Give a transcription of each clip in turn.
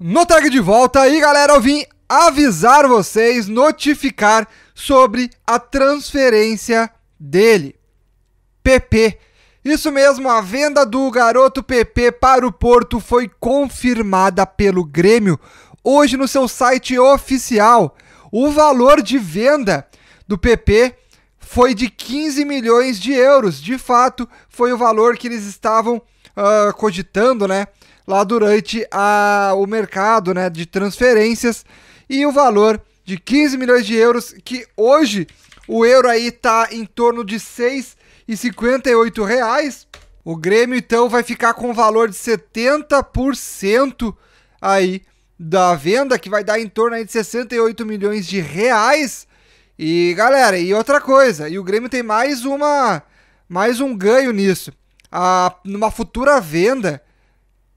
No tag de volta aí, galera, eu vim avisar vocês, notificar sobre a transferência dele. PP. Isso mesmo, a venda do garoto PP para o Porto foi confirmada pelo Grêmio hoje no seu site oficial. O valor de venda do PP foi de 15 milhões de euros. De fato, foi o valor que eles estavam uh, cogitando, né? Lá durante a, o mercado né, de transferências e o valor de 15 milhões de euros, que hoje o euro aí está em torno de 6,58 reais. O Grêmio então vai ficar com o valor de 70% aí da venda, que vai dar em torno aí de 68 milhões de reais. E galera, e outra coisa, e o Grêmio tem mais uma mais um ganho nisso a, numa futura venda,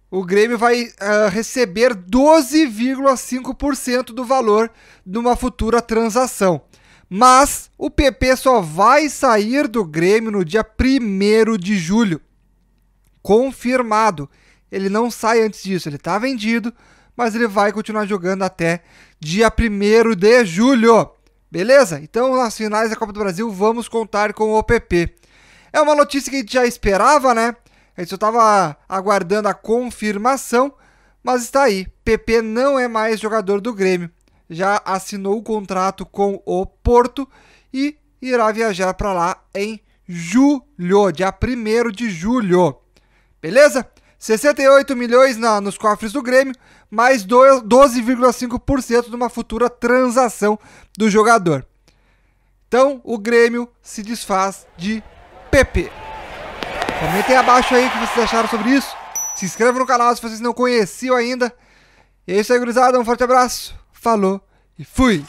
o Grêmio vai ah, receber 12,5% do valor numa futura transação. Mas o PP só vai sair do Grêmio no dia 1 de julho. Confirmado. Ele não sai antes disso, ele está vendido, mas ele vai continuar jogando até dia 1 de julho. Beleza? Então, nas finais da Copa do Brasil, vamos contar com o PP. É uma notícia que a gente já esperava, né? A gente só estava aguardando a confirmação, mas está aí. PP não é mais jogador do Grêmio. Já assinou o contrato com o Porto e irá viajar para lá em julho, dia 1 de julho. Beleza? 68 milhões na, nos cofres do Grêmio, mais 12,5% de uma futura transação do jogador. Então, o Grêmio se desfaz de Pepe. Comentem abaixo aí o que vocês acharam sobre isso. Se inscreva no canal se vocês não conheciam ainda. E é isso aí, gurizada. Um forte abraço. Falou e fui!